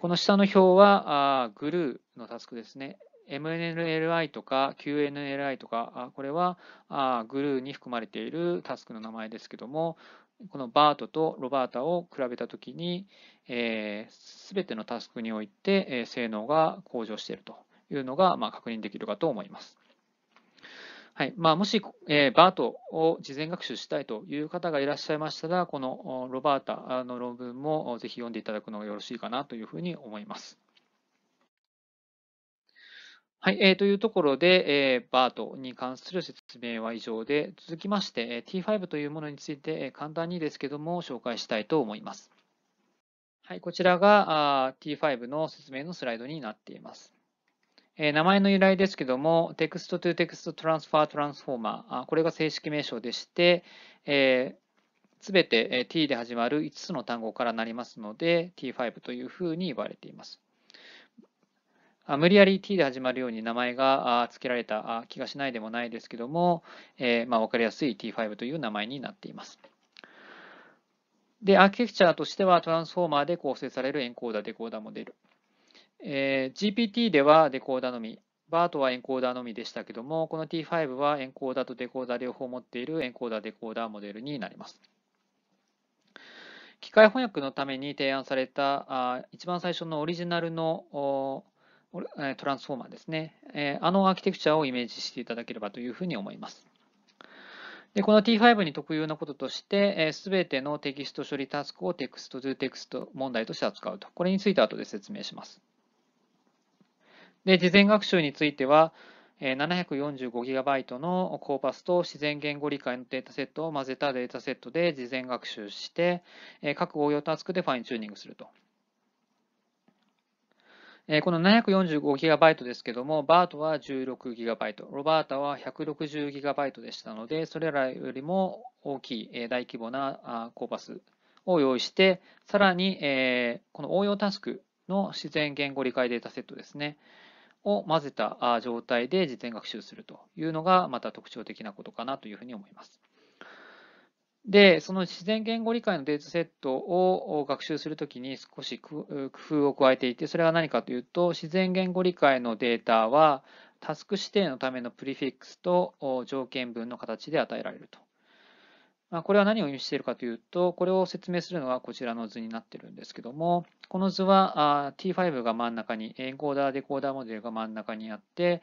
この下の表は、グルーのタスクですね。MNLI とか QNLI とか、これはグルーに含まれているタスクの名前ですけども、このバートとロバータを比べたときに、すべてのタスクにおいて性能が向上しているというのが確認できるかと思います。はいまあ、もし、えー、バートを事前学習したいという方がいらっしゃいましたら、このロバータの論文もぜひ読んでいただくのがよろしいかなというふうに思います。はい、えー、というところで、えー、バートに関する説明は以上で、続きまして、えー、T5 というものについて、えー、簡単にですけども、紹介したいと思います。はい、こちらがあ T5 の説明のスライドになっています。えー、名前の由来ですけども、テクストトゥテクストトランスファートランスフォーマー、これが正式名称でして、えーすべて t で始まる5つの単語からなりますので、t5 というふうに言われています。無理やり t で始まるように名前が付けられた気がしないでもないですけども、えー、まあ、分かりやすい T5 という名前になっています。で、アーキテクチャとしてはトランスフォーマーで構成されるエンコーダー、デコーダーモデル。えー、GPT ではデコーダーのみ、BART はエンコーダーのみでしたけども、この T5 はエンコーダーとデコーダー両方持っているエンコーダー、デコーダーモデルになります。機械翻訳のために提案された一番最初のオリジナルのトランスフォーマーですね、えあのアーキテクチャをイメージしていただければというふうに思います。でこの T5 に特有のこととして、す、え、べ、てのテキスト処理タスクをテクスト2。テクスト問題として扱うと。これについて後で説明します。で、事前学習については、745GB のコーパスと自然言語理解のデータセットを混ぜたデータセットで事前学習して、各応用タスクでファインチューニングすると。この 745GB ですけども、バートは 16GB、ロバータは 160GB でしたので、それらよりも大きい大規模なコーパスを用意して、さらに、この応用タスクの自然言語理解データセットですね、を混ぜた状態で事前学習するというのが、また特徴的なことかなというふうに思います。で、その自然言語理解のデータセットを学習するときに少し工夫を加えていて、それは何かというと、自然言語理解のデータは、タスク指定のためのプリフィックスと条件文の形で与えられると。まこれは何を意味しているかというと、これを説明するのはこちらの図になっているんですけども、この図は T5 が真ん中に、エンコーダー、デコーダーモデルが真ん中にあって、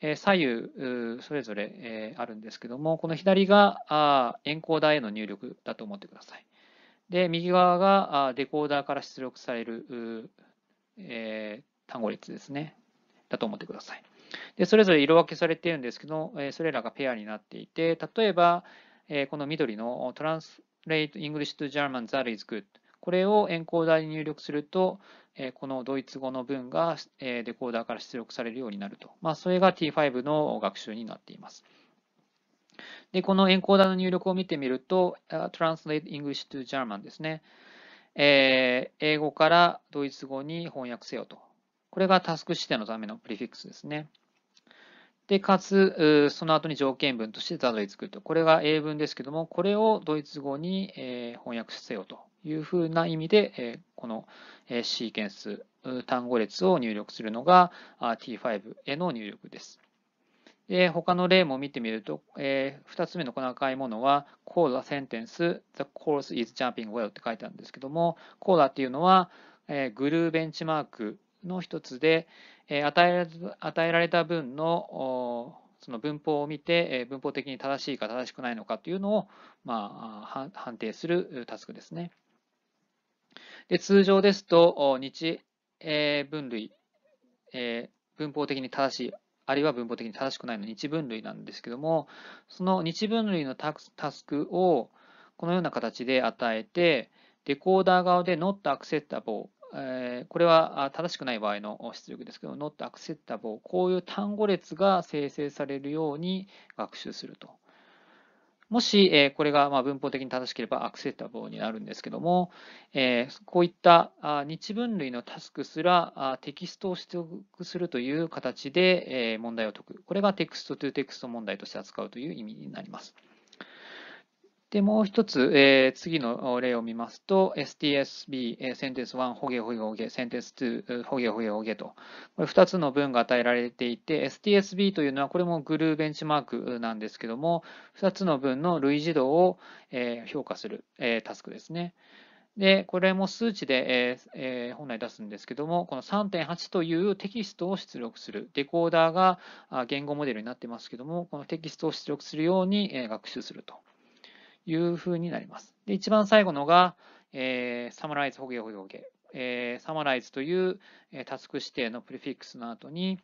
え左右それぞれ、えあるんですけども、この左があエンコーダーへの入力だと思ってください。で、右側があデコーダーから出力される、え単語列ですね、だと思ってください。で、それぞれ色分けされているんですけど、えそれらがペアになっていて、例えば、えこの緑の Translate English to German That is Good これをエンコーダーに入力すると、このドイツ語の文がデコーダーから出力されるようになると。まあ、それが T5 の学習になっています。で、このエンコーダーの入力を見てみると、Translate English to German ですね。えー、英語からドイツ語に翻訳せよと。これがタスク指定のためのプリフィックスですね。で、かつ、その後に条件文としてたどり着くと。これが英文ですけども、これをドイツ語に翻訳せよと。いうふうな意味で、えこのシーケンス、単語列を入力するのが T5 への入力です。で他の例も見てみると、えー、2つ目の細かいものは、call a sentence, the course is jumping well って書いてあるんですけども、コーラっていうのは、えー、グルーベンチマークの一つで、えー、与え与えられた分のその文法を見て、えー、文法的に正しいか正しくないのかというのを、まあ、判定するタスクですね。で通常ですと、日英分類、え文法的に正しい、あるいは文法的に正しくないの日分類なんですけども、その日分類のタスクをこのような形で与えて、デコーダー側で not acceptable、これは正しくない場合の出力ですけど、not acceptable、こういう単語列が生成されるように学習すると。もし、えこれがま文法的に正しければアクセタブルになるんですけども、えこういった日分類のタスクすらテキストを取得するという形で問題を解く。これがテクストトゥテクスト問題として扱うという意味になります。で、もう一つ、えー、次の例を見ますと、STSB、えセンテンス1、ほげほげほげ、センテンス2、ほげほげほげと、これ2つの文が与えられていて、STSB というのは、これもグルーベンチマークなんですけども、2つの文の類似度を、えー、評価する、えー、タスクですね。で、これも数値で、えー、本来出すんですけども、この3.8というテキストを出力する。デコーダーが言語モデルになってますけども、このテキストを出力するように学習すると。いうふうになります。で、一番最後のが、えー、サマライズ、ほげほげほげ。えー、サマライズという、えー、タスク指定のプレフィックスの後に、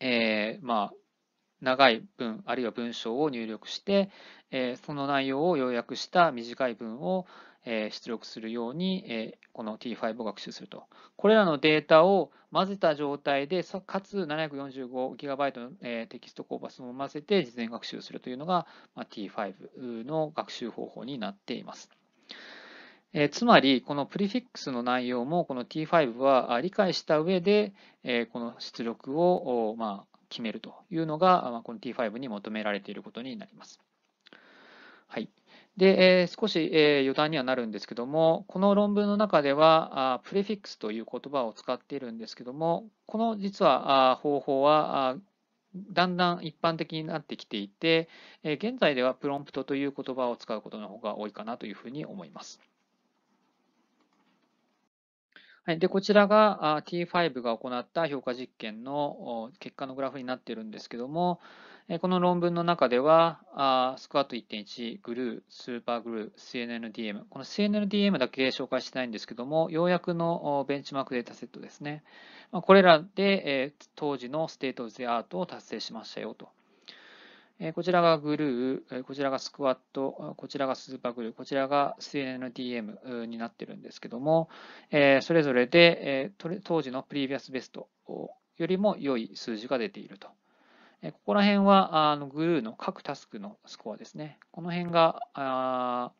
えー、まあ、長い文、あるいは文章を入力して、えー、その内容を要約した短い文を、出力するように、この T5 を学習すると。これらのデータを混ぜた状態で、かつ 745GB のテキストコーパスも混ぜて事前学習するというのが T5 の学習方法になっています。つまり、このプリフィックスの内容も、この T5 は理解した上で、この出力を、決めるというのが、この T5 に求められていることになります。はい。で、えー、少し、えー、余談にはなるんですけども、この論文の中では、あプレフィックスという言葉を使っているんですけども、この実はあ方法はあ、だんだん一般的になってきていて、えー、現在ではプロンプトという言葉を使うことの方が多いかなというふうに思います。はい、でこちらがあ T5 が行った評価実験の結果のグラフになっているんですけども、この論文の中では、スクワット1.1、グルー、スーパーグルー、CNNDM、この CNNDM だけ紹介してないんですけども、ようやくのベンチマークデータセットですね。これらで当時のステート・オブ・アートを達成しましたよと。こちらがグルー、こちらがスクワット、こちらがスーパーグルー、こちらが CNNDM になってるんですけども、それぞれで当時のプリビアスベストよりも良い数字が出ていると。ここら辺はあのグルーの各タスクのスコアですね。この辺があ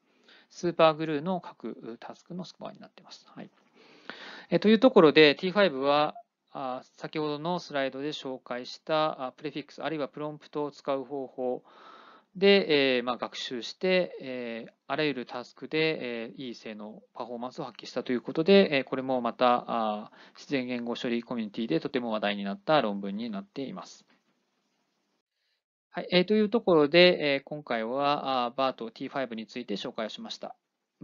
スーパーグルーの各タスクのスコアになっています。はいえというところで T5 はあ先ほどのスライドで紹介したプレフィックスあるいはプロンプトを使う方法で、えー、まあ、学習して、えー、あらゆるタスクで、えー、いい性能、パフォーマンスを発揮したということで、えこれもまた自然言語処理コミュニティでとても話題になった論文になっています。はい、えー、というところで、えー、今回はあ BART T5 について紹介をしました。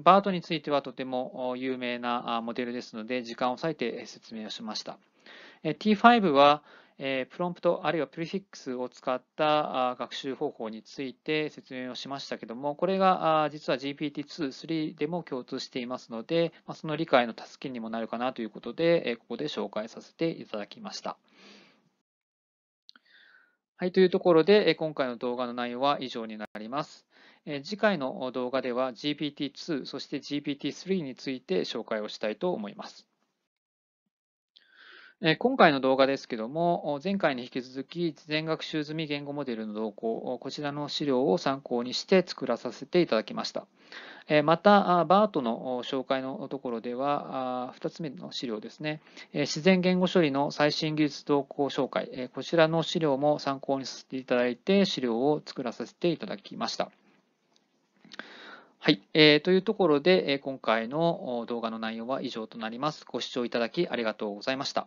BART についてはとても有名なモデルですので、時間を割いて説明をしました。えー、T5 は、えー、プロンプトあるいはプリフィックスを使った学習方法について説明をしましたけども、これが実は GPT-2、3でも共通していますので、その理解の助けにもなるかなということで、ここで紹介させていただきました。はい、というところで、今回の動画の内容は以上になります。次回の動画では GPT-2、そして GPT-3 について紹介をしたいと思います。今回の動画ですけども、前回に引き続き、事前学習済み言語モデルの動向、こちらの資料を参考にして作らさせていただきました。また、バートの紹介のところでは、2つ目の資料ですね、自然言語処理の最新技術動向紹介、こちらの資料も参考にさせていただいて、資料を作らさせていただきました。はい、えー、というところで、今回の動画の内容は以上となります。ご視聴いただきありがとうございました。